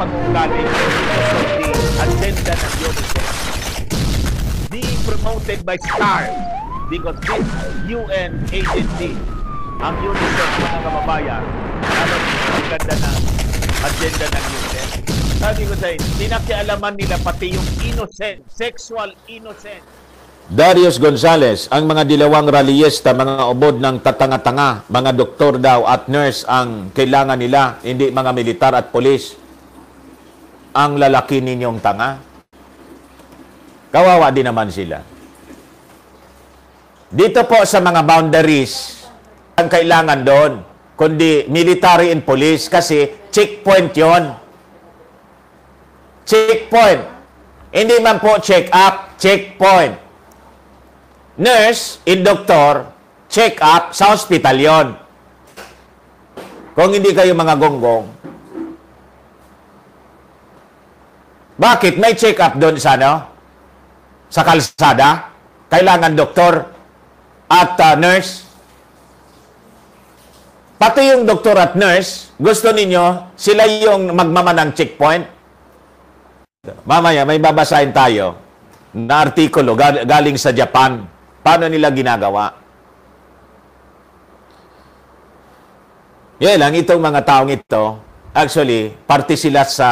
pag-ugali of the agenda ng UNICEF. Being promoted by STAR because this UN agency, ang UNICEF mga kababayan, alam ang ganda ng agenda ng UNICEF. Sabi ko sa inyo, pinakialaman nila pati yung innocent, sexual innocent. Darius Gonzales, ang mga dilawang rallyista, mga obod ng tatanga-tanga, mga doktor daw at nurse ang kailangan nila, hindi mga militar at polis ang lalaki ninyong tanga? Kawawa din naman sila. Dito po sa mga boundaries, ang kailangan doon, kundi military and police kasi checkpoint yon. Checkpoint. Hindi man po check up, checkpoint. Nurse and doctor, check up sa hospital yon. Kung hindi kayo mga gonggong, Bakit? May check-up doon sa ano? Sa kalsada? Kailangan doktor at uh, nurse? Pati yung doktor at nurse, gusto ninyo, sila yung magmama ng checkpoint? Mamaya, may babasahin tayo na artikulo galing sa Japan. Paano nila ginagawa? Yan lang, itong mga taong ito, actually, parte sila sa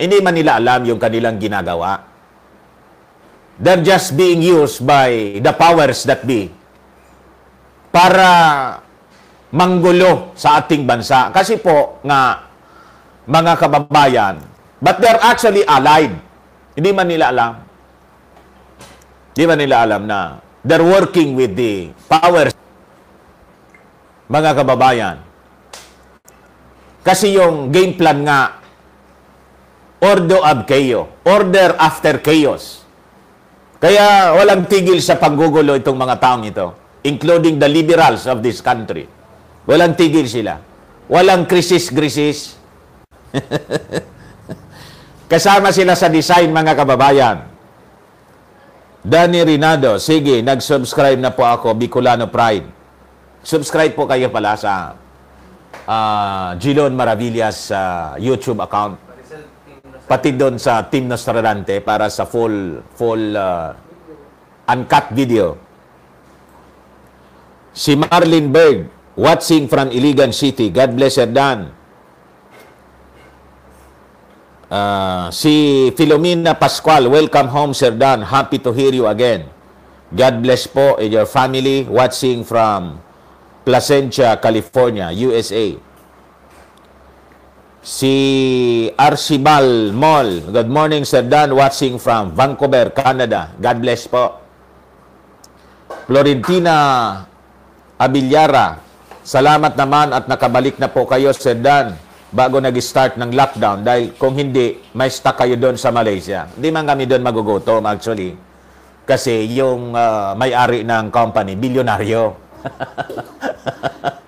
hindi man nila alam yung kanilang ginagawa. They're just being used by the powers that be para manggulo sa ating bansa. Kasi po nga, mga kababayan, but they're actually allied. Hindi man nila alam. Hindi man nila alam na they're working with the powers. Mga kababayan, kasi yung game plan nga Ordo ab chaos. Order after chaos. Kaya walang tigil sa panggugulo itong mga taong ito, including the liberals of this country. Walang tigil sila. Walang krisis-krisis. Kasama sila sa design, mga kababayan. Danny Rinado, sige, nag-subscribe na po ako, Bicolano Pride. Subscribe po kayo pala sa uh, Gilon Maravillas uh, YouTube account pati doon sa Team na Nostralante para sa full full uh, uncut video. Si Marlin Berg, watching from Iligan City. God bless her, Dan. Uh, si Filomena Pascual, welcome home, Sir Dan. Happy to hear you again. God bless po and your family watching from Placentia, California, USA si Archibald Mall. Good morning, Sir Dan, watching from Vancouver, Canada. God bless po. Florentina Abillara, salamat naman at nakabalik na po kayo, Sir Dan, bago nag-start ng lockdown. Dahil kung hindi, may stuck kayo doon sa Malaysia. Hindi man kami doon magugutom, actually. Kasi yung uh, may-ari ng company, bilyonaryo.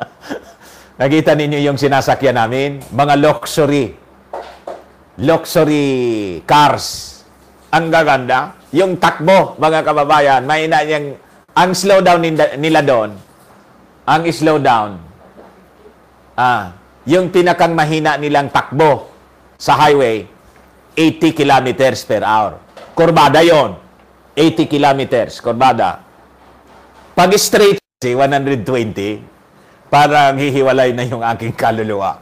Nakita ninyo yung sinasakyan namin? Mga luxury. Luxury cars. Ang gaganda. Yung takbo, mga kababayan, may ina niyang, ang slowdown nila doon, ang slowdown, ah, yung pinakang mahina nilang takbo sa highway, 80 kilometers per hour. Kurbada yon 80 kilometers, kurbada. Pag straight, 120, para hihiwalay na yung aking kaluluwa.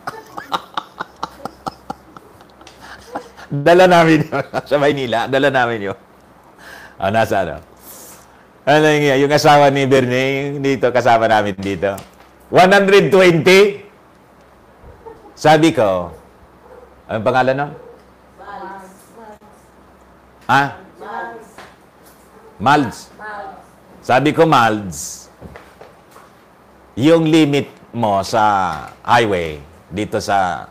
dala namin yun sa Maynila. Dala namin yun. Oh, nasa ano? Ano yung, yung asawa ni Bernie, dito, kasama namin dito. 120? Sabi ko, anong pangalan nun? Malds. Ha? Malds. Malds. Sabi ko, Malds yung limit mo sa highway dito sa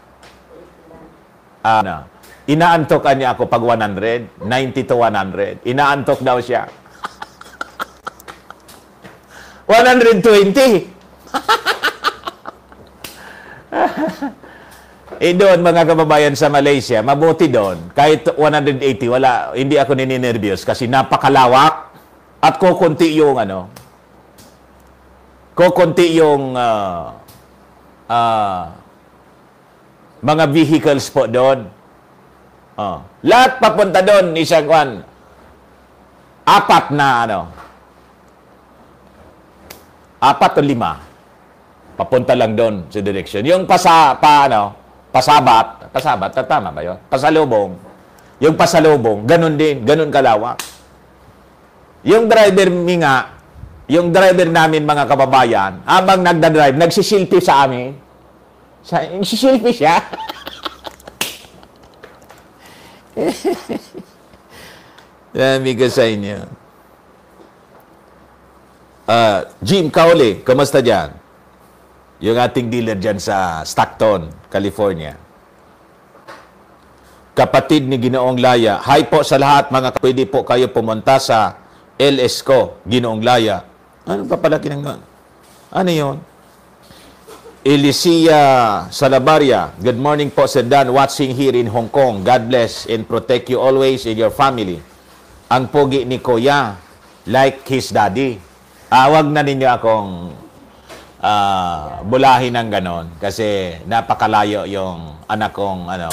uh, ano, inaantokan niya ako pag 100, 90 to 100. Inaantok daw siya. 120. eh doon mga kababayan sa Malaysia, mabuti doon. Kahit 180, wala, hindi ako nininervyos kasi napakalawak at kukunti yung ano, kokonti yung uh, uh, mga vehicles po doon. Uh, lahat papunta doon, isang kwan, apat na ano, apat o lima, papunta lang doon sa direction. Yung pasa, pa, ano, pasabat, pasabat, tama ba yun? Pasalubong. Yung pasalubong, ganun din, ganun kalawak. Yung driver minga, nga, yung driver namin mga kababayan, habang nagda-drive, nagsisilpi sa amin. Sa, nagsisilpi siya. Dami ko sa inyo. Uh, Jim Kaole, kamusta dyan? Yung ating dealer dyan sa Stockton, California. Kapatid ni Ginoong Laya, hi po sa lahat mga pwede po kayo pumunta sa LS ko, Ginoong Laya. Ano kapalaki ng God? Ano yon? Elicia Salabaria, good morning po Sir Dan, watching here in Hong Kong. God bless and protect you always and your family. Ang pogi ni Kuya, like his daddy. Awag ah, na ninyo akong uh, bulahin ng ganon kasi napakalayo yung anak kong ano.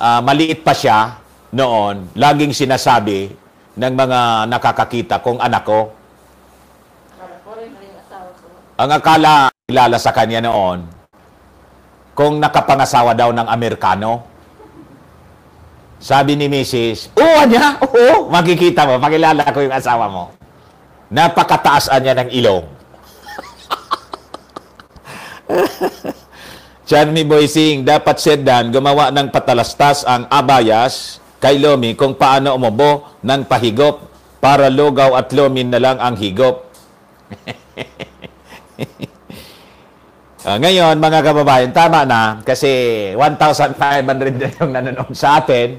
Uh, maliit pa siya noon, laging sinasabi ng mga nakakakita kong anak ko, ang akala kilala sa kanya noon, kung nakapangasawa daw ng Amerikano, sabi ni Mrs., Oo, niya, oo, makikita mo, pakilala ko yung asawa mo. Napakataasan niya ng ilong. Charmy Boysing, dapat sedan gumawa ng patalastas ang abayas kay Lomi kung paano umubo ng pahigop para lugaw at Lomi na lang ang higop. uh, ngayon, mga kababayan, tama na kasi 1,500 na yung nanonood sa atin.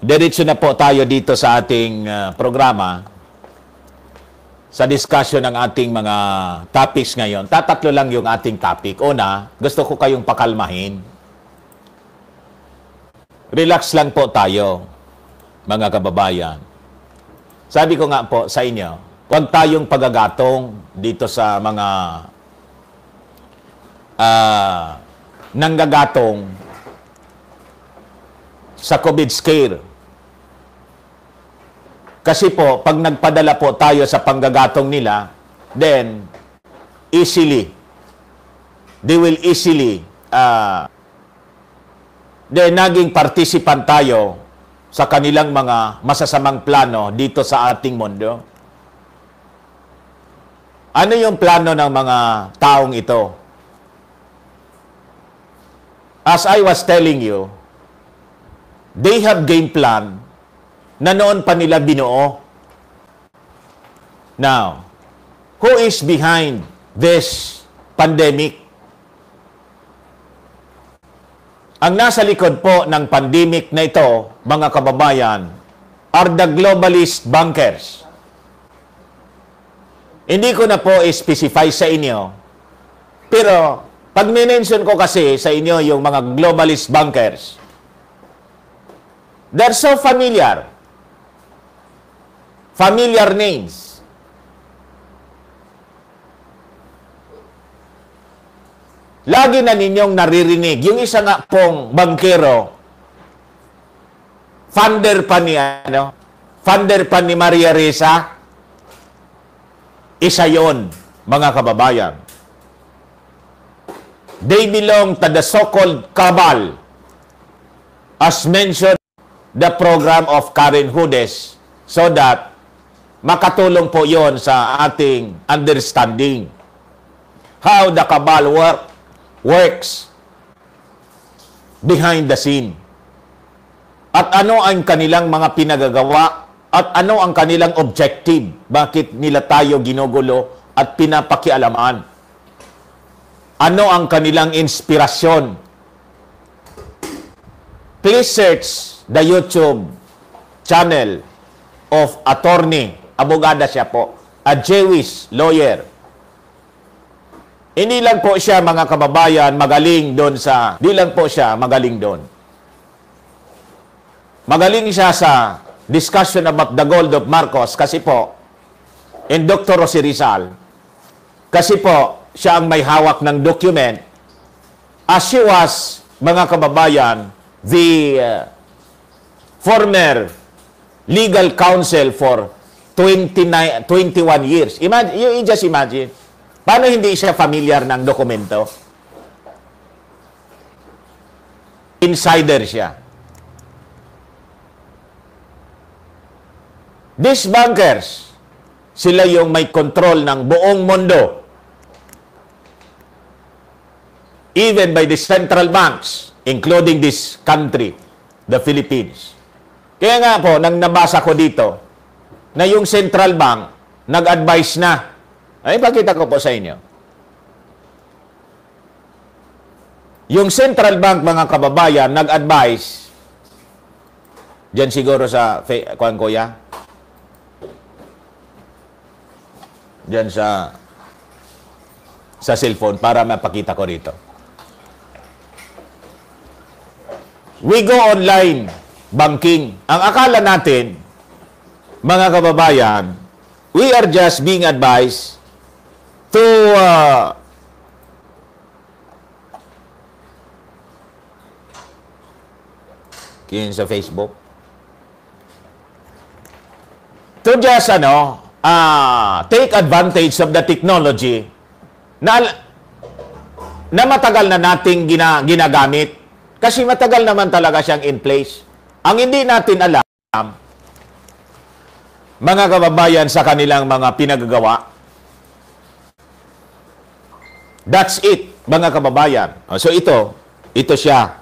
Diretso na po tayo dito sa ating uh, programa sa discussion ng ating mga topics ngayon. Tatatlo lang yung ating topic. Una, gusto ko kayong pakalmahin. Relax lang po tayo, mga kababayan. Sabi ko nga po sa inyo, huwag tayong pagagatong dito sa mga uh, nanggagatong sa COVID scare. Kasi po, pag nagpadala po tayo sa panggagatong nila, then easily, they will easily, uh, then naging participant tayo sa kanilang mga masasamang plano dito sa ating mundo. Ano yung plano ng mga taong ito? As I was telling you, they have game plan na noon pa nila binuo. Now, who is behind this pandemic? Ang nasa likod po ng pandemic na ito, mga kababayan, are the globalist bankers. Hindi ko na po specify sa inyo. Pero pag minention ko kasi sa inyo yung mga globalist bankers, they're so familiar. Familiar names. Lagi na ninyong naririnig. Yung isang pong bankero, funder pa ni, ano, funder pa ni Maria Reza, isa yon, mga kababayan. They belong to the so-called cabal. As mentioned, the program of Karen Hudes so that makatulong po yon sa ating understanding how the cabal work works behind the scene. At ano ang kanilang mga pinagagawa at ano ang kanilang objective? Bakit nila tayo ginugulo at pinapakialaman? Ano ang kanilang inspirasyon? Please search the YouTube channel of attorney. Abogada siya po. A Jewish lawyer. Hindi lang po siya mga kababayan magaling doon sa... Hindi lang po siya magaling doon. Magaling siya sa discussion about the gold of Marcos kasi po, and Dr. Rosie Rizal, kasi po, siya ang may hawak ng document. As she was, mga kababayan, the uh, former legal counsel for 29, 21 years. Imagine, you, you just imagine, paano hindi siya familiar ng dokumento? Insider siya. These bankers, sila yung may control ng buong mundo. Even by the central banks, including this country, the Philippines. Kaya nga po, nang nabasa ko dito, na yung central bank, nag-advise na. Ay, pakita ko po sa inyo. Yung central bank, mga kababayan, nag-advise, dyan siguro sa, kuan ko diyan sa sa cellphone para mapakita ko rito. We go online banking. Ang akala natin, mga kababayan, we are just being advised to uh, yun sa Facebook. To just ano, uh, take advantage of the technology na, na matagal na nating gina, ginagamit kasi matagal naman talaga siyang in place. Ang hindi natin alam, mga kababayan sa kanilang mga pinagagawa, that's it, mga kababayan. Ah, so ito, ito siya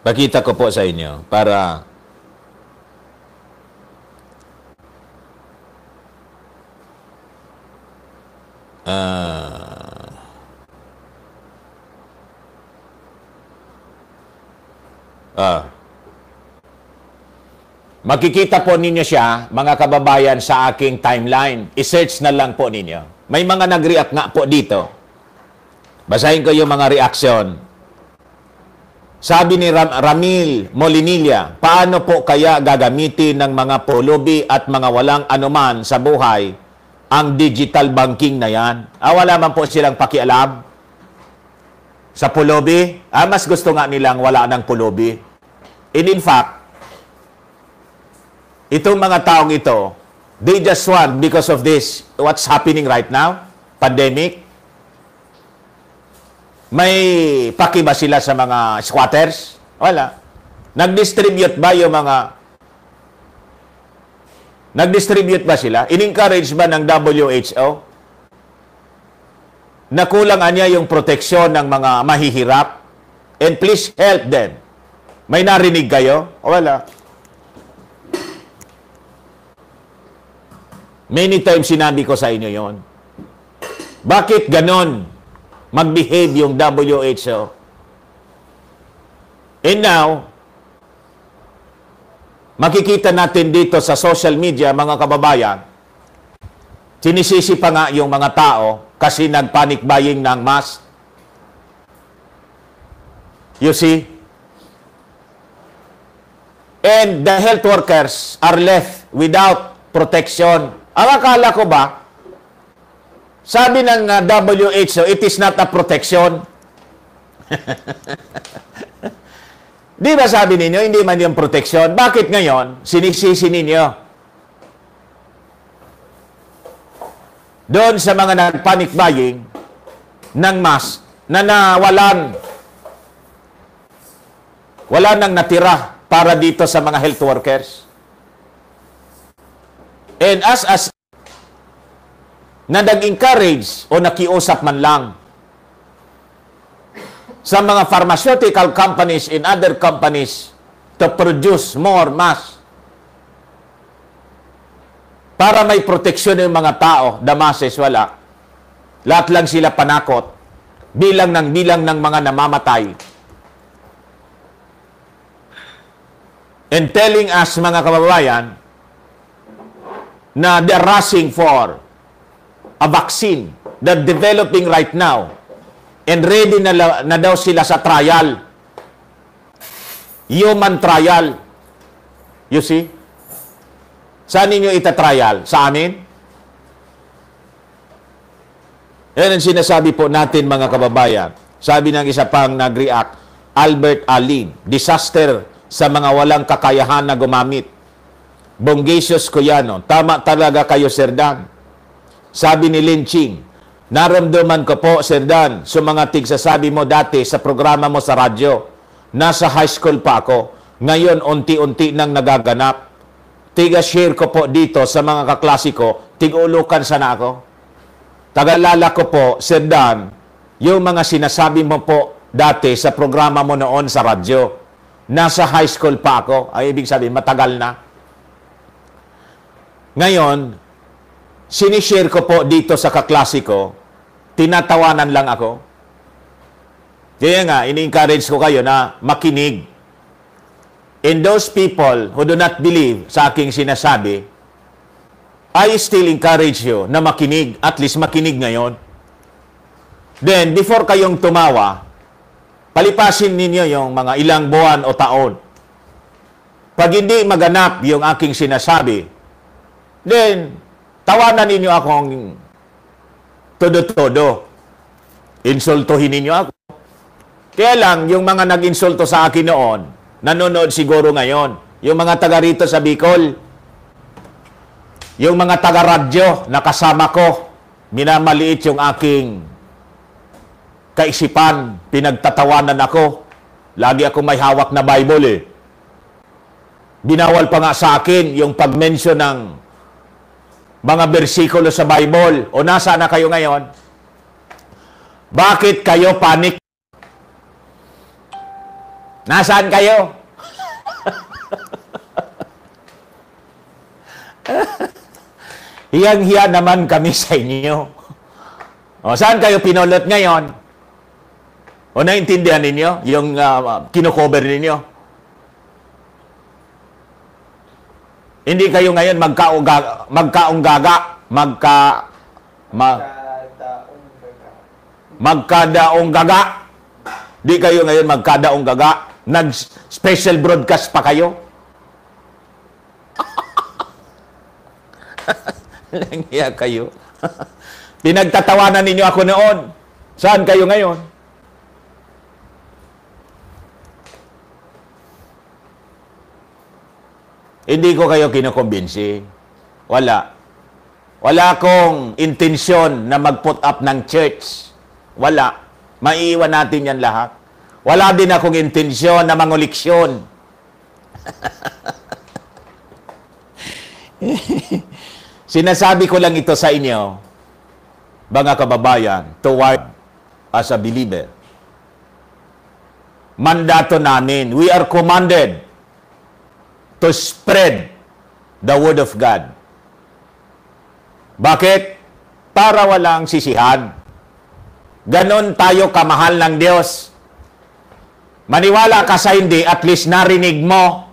Pakita ko po sa inyo para uh, ah, Makikita po ninyo siya, mga kababayan, sa aking timeline. I-search na lang po ninyo. May mga nag-react nga po dito. Basahin ko yung mga reaction sabi ni Ram- Ramil Molinilla, paano po kaya gagamitin ng mga pulubi at mga walang anuman sa buhay ang digital banking na yan? Ah, wala man po silang pakialam sa pulubi. Ah, mas gusto nga nilang wala ng pulubi. And in fact, itong mga taong ito, they just want because of this, what's happening right now, pandemic, may paki ba sila sa mga squatters? Wala. Nag-distribute ba yung mga Nag-distribute ba sila? In-encourage ba ng WHO? Nakulang niya yung proteksyon ng mga mahihirap? And please help them. May narinig kayo? wala. Many times sinabi ko sa inyo yon. Bakit ganon? mag-behave yung WHO. And now, makikita natin dito sa social media, mga kababayan, sinisisi pa nga yung mga tao kasi nag-panic buying ng mask. You see? And the health workers are left without protection. Ang akala ko ba, sabi ng ah, WHO, it is not a protection. Di ba sabi ninyo, hindi man yung protection? Bakit ngayon, sinisisi ninyo? Doon sa mga nag-panic buying ng mask na nawalan, wala nang natira para dito sa mga health workers. And as, as na nag-encourage o nakiusap man lang sa mga pharmaceutical companies and other companies to produce more mass para may proteksyon ng mga tao, the masses, wala. Lahat lang sila panakot bilang ng bilang ng mga namamatay. And telling us, mga kababayan, na they're rushing for a vaccine that developing right now and ready na, na daw sila sa trial. Human trial. You see? Saan ninyo itatrial? Sa amin? Yan ang sinasabi po natin mga kababayan. Sabi ng isa pang nag-react, Albert Alin, disaster sa mga walang kakayahan na gumamit. Bonggacious Cuyano, tama talaga kayo, Sir Dan. Sabi ni Lin Ching, Naramdaman ko po, Sir Dan, sa mga tigsasabi mo dati sa programa mo sa radyo. Nasa high school pa ako. Ngayon, unti-unti nang nagaganap. Tiga-share ko po dito sa mga kaklasiko, tigulukan sana ako. Tagalala ko po, Sir Dan, yung mga sinasabi mo po dati sa programa mo noon sa radyo. Nasa high school pa ako. Ay, ibig sabihin, matagal na. Ngayon, sinishare ko po dito sa kaklasiko, tinatawanan lang ako. Kaya nga, ini-encourage ko kayo na makinig. In those people who do not believe sa aking sinasabi, I still encourage you na makinig, at least makinig ngayon. Then, before kayong tumawa, palipasin ninyo yung mga ilang buwan o taon. Pag hindi maganap yung aking sinasabi, then Tawanan ninyo akong todo-todo. Insultuhin ninyo ako. Kaya lang, yung mga nag-insulto sa akin noon, nanonood siguro ngayon. Yung mga taga rito sa Bicol, yung mga taga-radyo na kasama ko, minamaliit yung aking kaisipan, pinagtatawanan ako. Lagi ako may hawak na Bible eh. Binawal pa nga sa akin yung pag-mention ng mga bersikulo sa Bible. O nasa na kayo ngayon? Bakit kayo panic? Nasaan kayo? Hiyang-hiya naman kami sa inyo. O, saan kayo pinulot ngayon? O, naintindihan ninyo yung uh, ah, kinocover ninyo? Hindi kayo ngayon magkaunggaga, magkaunggaga, magka, mag, magkadaong gaga. Hindi kayo ngayon magkadaong gaga. Nag-special broadcast pa kayo. Langya kayo. Pinagtatawanan ninyo ako noon. Saan kayo ngayon? Hindi ko kayo kinukumbinsi. Wala. Wala akong intensyon na mag-put up ng church. Wala. Maiiwan natin yan lahat. Wala din akong intensyon na manguliksyon. Sinasabi ko lang ito sa inyo, mga kababayan, toward as a believer. Mandato namin, we are commanded to spread the Word of God. Bakit? Para walang sisihan. Ganon tayo kamahal ng Diyos. Maniwala ka sa hindi, at least narinig mo.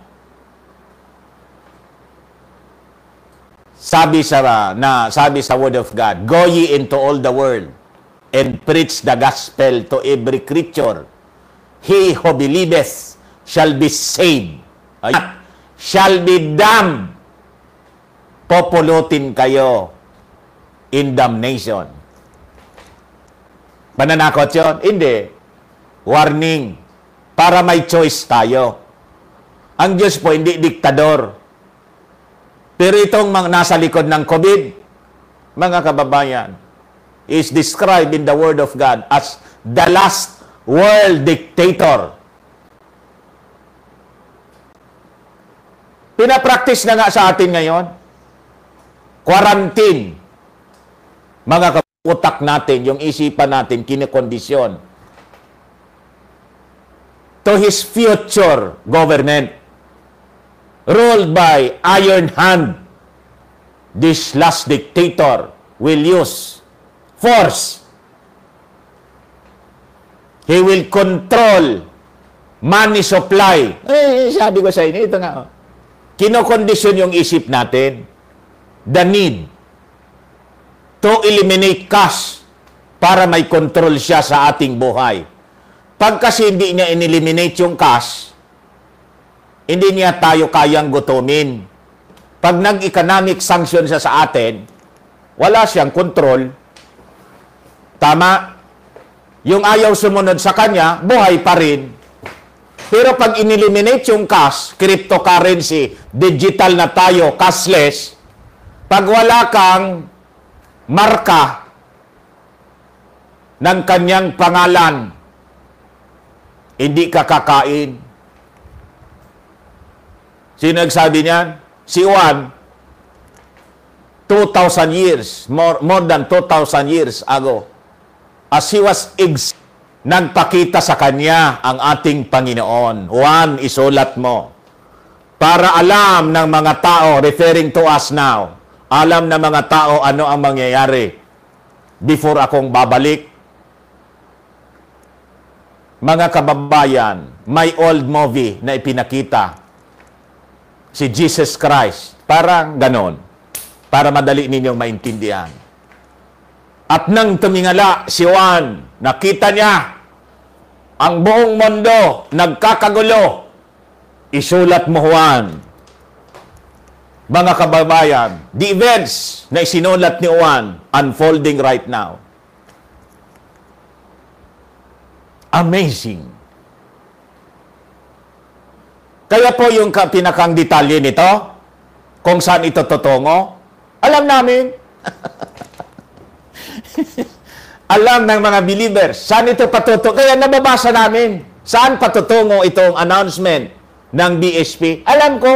Sabi sa na sabi sa word of God, go ye into all the world and preach the gospel to every creature. He who believeth shall be saved. Ayun shall be damned. Populutin kayo in damnation. Mananakot yun? Hindi. Warning. Para may choice tayo. Ang Diyos po hindi diktador. Pero itong mga nasa likod ng COVID, mga kababayan, is described in the Word of God as the last world dictator. Pinapractice na nga sa atin ngayon. Quarantine. Mga kaputak natin, yung isipan natin, kinikondisyon to his future government ruled by iron hand. This last dictator will use force. He will control money supply. Eh, sabi ko sa inyo, ito nga. Oh kinokondisyon yung isip natin. The need to eliminate cash para may control siya sa ating buhay. Pag kasi hindi niya ineliminate yung cash, hindi niya tayo kayang gutumin. Pag nag-economic sanction siya sa atin, wala siyang control. Tama? Yung ayaw sumunod sa kanya, buhay pa rin. Pero pag ineliminate yung cash, cryptocurrency, digital na tayo, cashless, pag wala kang marka ng kanyang pangalan, hindi ka kakain. Sino nagsabi niyan? Si Juan. 2,000 years, more, more than 2,000 years ago, as he was exiled, nagpakita sa kanya ang ating Panginoon. Juan, isulat mo. Para alam ng mga tao, referring to us now, alam ng mga tao ano ang mangyayari before akong babalik. Mga kababayan, may old movie na ipinakita si Jesus Christ. Parang ganon. Para madali ninyong maintindihan. At nang tumingala si Juan, nakita niya ang buong mundo nagkakagulo, isulat mo Juan. Mga kababayan, the events na isinulat ni Juan unfolding right now. Amazing. Kaya po yung pinakang detalye nito, kung saan ito totongo, alam namin. alam ng mga believers saan ito patutungo. Kaya nababasa namin saan patutungo itong announcement ng BSP. Alam ko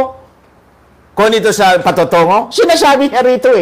kung ito sa patutungo. Sinasabi niya rito eh.